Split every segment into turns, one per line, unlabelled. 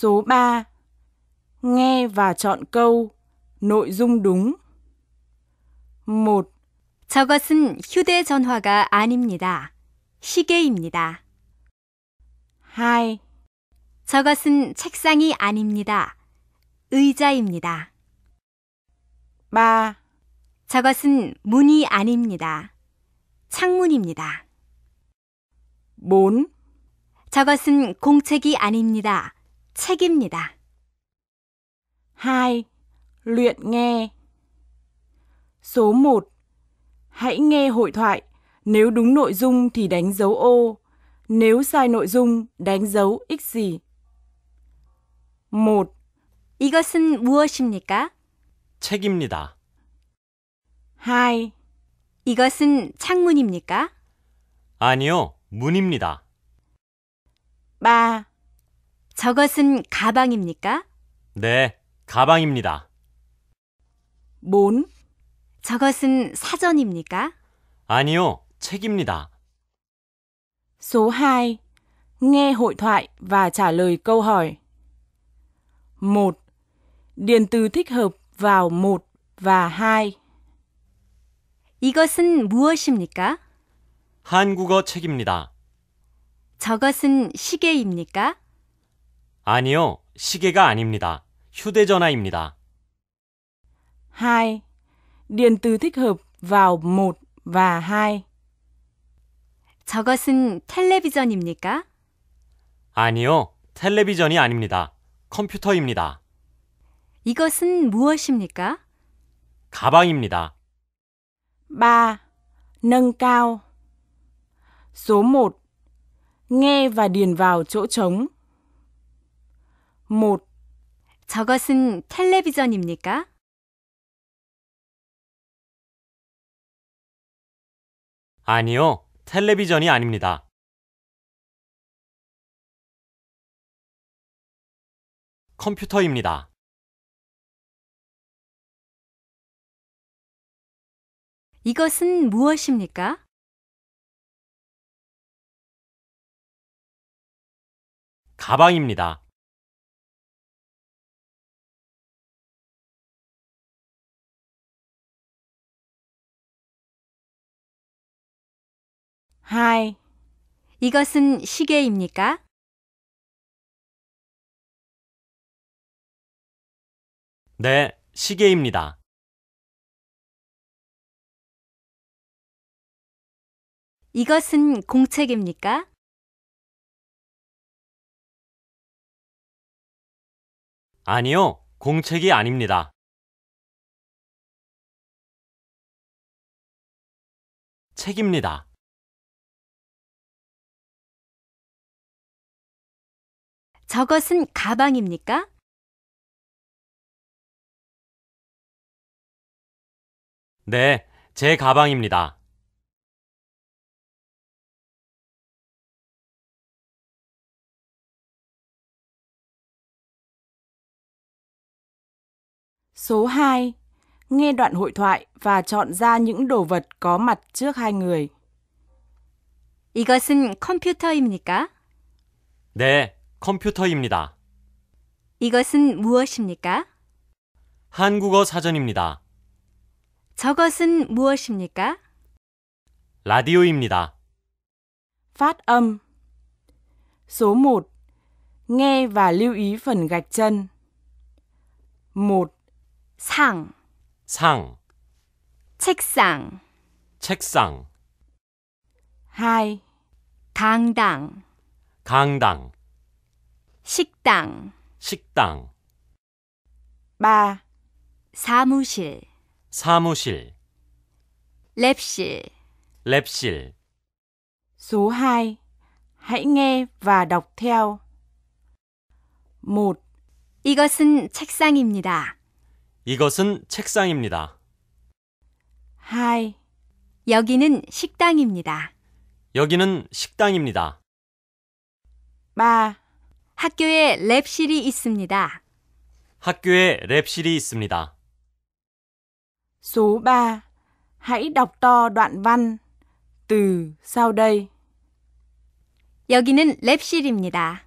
Số 3. Nghe và chọn câu nội dung
đúng. 1. 저것은 휴대전화가 아닙니다. 시계입니다. 2. 저것은 책상이 아닙니다. 의자입니다. 3. 저것은 문이 아닙니다. 창문입니다. 4. 저것은 공책이 아닙니다. 책입니다. 2. Luyện nghe
Số 1. Hãy nghe hội thoại. Nếu đúng nội dung thì đánh dấu ô. Nếu sai nội dung, đánh dấu x gì.
1. 이것은 무엇입니까? 책입니다. 2. 이것은 창문입니까?
아니요, 문입니다.
3. 저것은 가방입니까?
네, 가방입니다.
뭔? 저것은 사전입니까?
아니요, 책입니다.
Số 2. Nghe hội thoại và trả lời câu hỏi. 1. Điền từ thích hợp vào 1
và 2. 이것은 무엇입니까?
한국어 책입니다.
저것은 시계입니까?
아니요, 시계가 아닙니다. 휴대전화입니다.
2. Điền từ thích hợp vào 1 và 2.
저것은 텔레비전입니까?
아니요, 텔레비전이 아닙니다. 컴퓨터입니다.
이것은 무엇입니까?
가방입니다.
3. Nâng cao. Số 1. Nghe và điền vào chỗ trống.
못. 저것은 텔레비전입니까? 아니요, 텔레비전이 아닙니다. 컴퓨터입니다. 이것은 무엇입니까? 가방입니다. Hi. 이것은 시계입니까? 네, 시계입니다. 이것은 공책입니까? 아니요, 공책이 아닙니다. 책입니다. 저것은 가방입니까? 네, 제 가방입니다. s 2.
Nghe đoạn hội thoại và chọn ra những đồ vật có mặt trước hai người.
이것은 컴퓨터입니까?
네, 컴퓨터입니다.
이것은 무엇입니까?
한국어 사전입니다.
저것은 무엇입니까?
라디오입니다.
Phát âm Số 1. Nghe và lưu ý phần gạch chân 1. 상,
상,
책상,
책상,
2. 강당,
강당,
식당,
식당,
마, 사무실,
사무실,
랩실,
랩실.
số 2. Hãy nghe và đọc theo.
1. 이것은 책상입니다.
이것은 책상입니다.
2, 여기는 식당입니다.
여기는 식당입니다.
3, 학교에 랩실이 있습니다.
학교에 랩실이 있습니다.
3. Hãy đọc to đoạn văn từ sau
đây. 여기는 랩실입니다.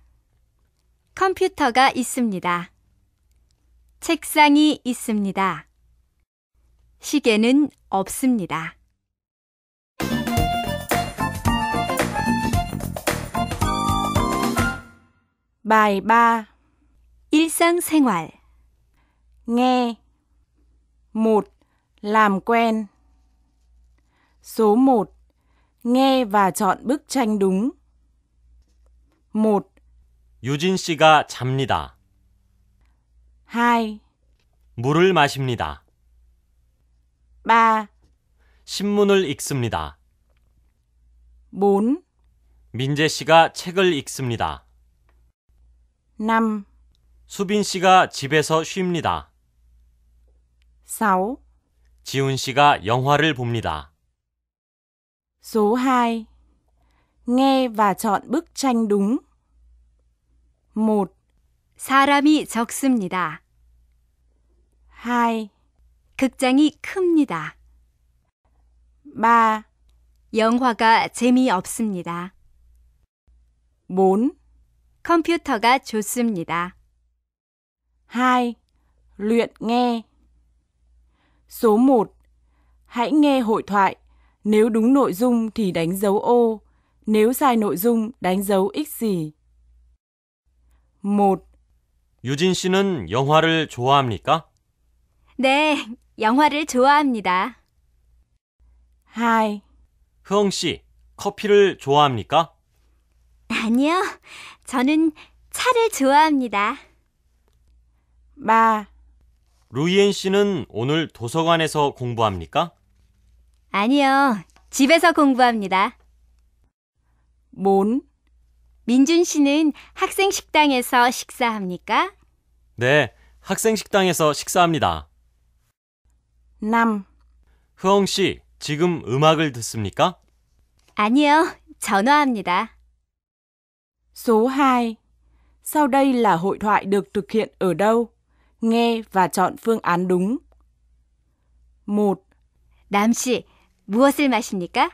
컴퓨터가 있습니다. 책상이 있습니다. 시계는 없습니다. Bài
3 일상생활 Nghe 1. Làm quen Số 1. Nghe và chọn bức tranh đúng 1.
유진 씨가 잡니다. 2. 물을 마십니다. 3. 신문을 읽습니다. 4. 민재 씨가 책을 읽습니다. 5. 수빈 씨가 집에서 쉽니다. 6. 지훈 씨가 영화를 봅니다.
Số 2. Nghe và chọn bức tranh đúng. 1,
사람이 적습니다. 2, 극장이 큽니다. 3, 영화가 재미없습니다. 4, 컴퓨터가 좋습니다. 2. Luyện nghe
Số 1. Hãy nghe hội thoại. Nếu đúng nội dung thì đánh dấu ô. Nếu sai nội dung, đánh dấu x gì. 1.
유진 씨는 영화를 좋아합니까?
네, 영화를 좋아합니다. 2.
흐엉 씨, 커피를 좋아합니까?
아니요. 저는 차를 좋아합니다.
마. 루이엔 씨는 오늘 도서관에서 공부합니까?
아니요. 집에서 공부합니다. 뭔? 민준 씨는 학생 식당에서 식사합니까?
네. 학생 식당에서 식사합니다. 남. 흐엉 씨, 지금 음악을 듣습니까?
아니요.
전화합니다. Số 2. Sau đây là hội thoại được thực hiện ở đâu? Nghe và chọn phương án đúng.
1. 남 씨, 무엇을 마십니까?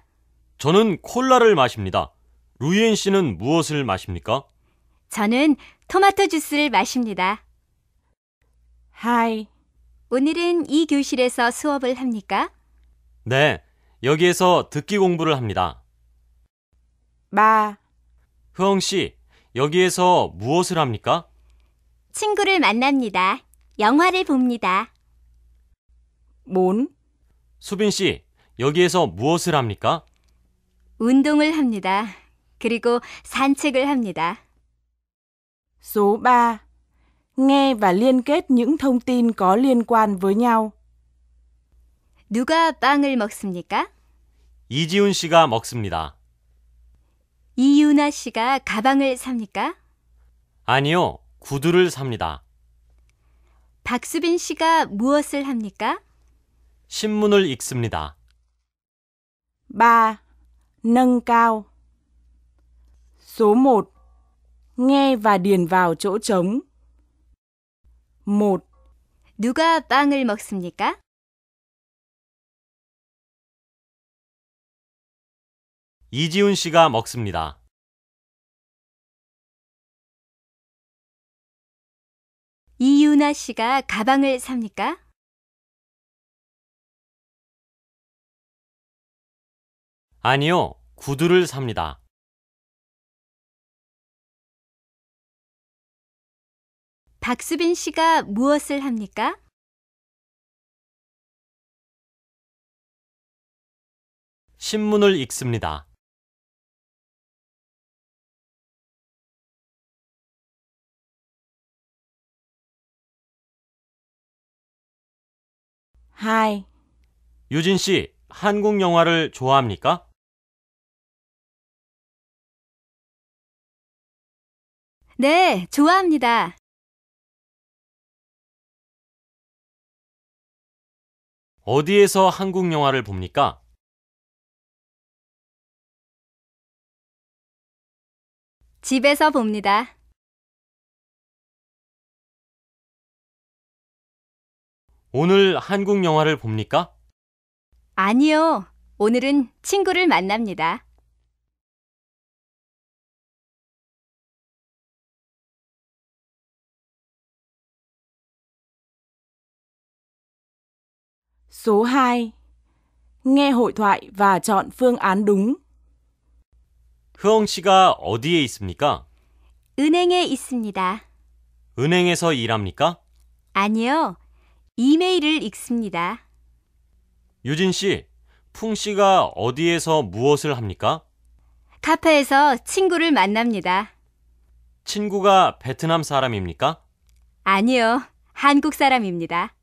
저는 콜라를 마십니다. 루이엔 씨는 무엇을 마십니까?
저는 토마토 주스를 마십니다. 2. 오늘은 이 교실에서 수업을 합니까?
네, 여기에서 듣기 공부를 합니다. 3. 흐엉 씨, 여기에서 무엇을 합니까?
친구를 만납니다. 영화를 봅니다.
뭔? 수빈 씨, 여기에서 무엇을 합니까?
운동을 합니다. 그리고 산책을 합니다. số 3.
Nghe và liên kết những thông tin có liên quan với nhau.
누가 빵을 먹습니까?
이지훈 씨가 먹습니다.
이윤아 씨가 가방을 삽니까?
아니요, 구두를 삽니다.
박수빈 씨가 무엇을 합니까?
신문을 읽습니다.
마, n
가오. 소, s 네, 1. Nghe và điền vào chỗ trống.
1. 누가 빵을 먹습니까? 이지훈 씨가 먹습니다. 이윤아 씨가 가방을 삽니까? 아니요, 구두를 삽니다. 박수빈 씨가 무엇을 합니까? 신문을 읽습니다. Hi. 유진 씨, 한국 영화를 좋아합니까? 네, 좋아합니다. 어디에서 한국 영화를 봅니까? 집에서 봅니다. 오늘 한국 영화를 봅니까? 아니요. 오늘은 친구를 만납니다. s 2. Nghe hội thoại và chọn phương án đúng.
흐엉 씨가 어디에 있습니까?
은행에 있습니다.
은행에서 일합니까?
아니요. 이메일을 읽습니다.
유진 씨, 풍 씨가 어디에서 무엇을 합니까?
카페에서 친구를 만납니다.
친구가 베트남 사람입니까?
아니요, 한국 사람입니다.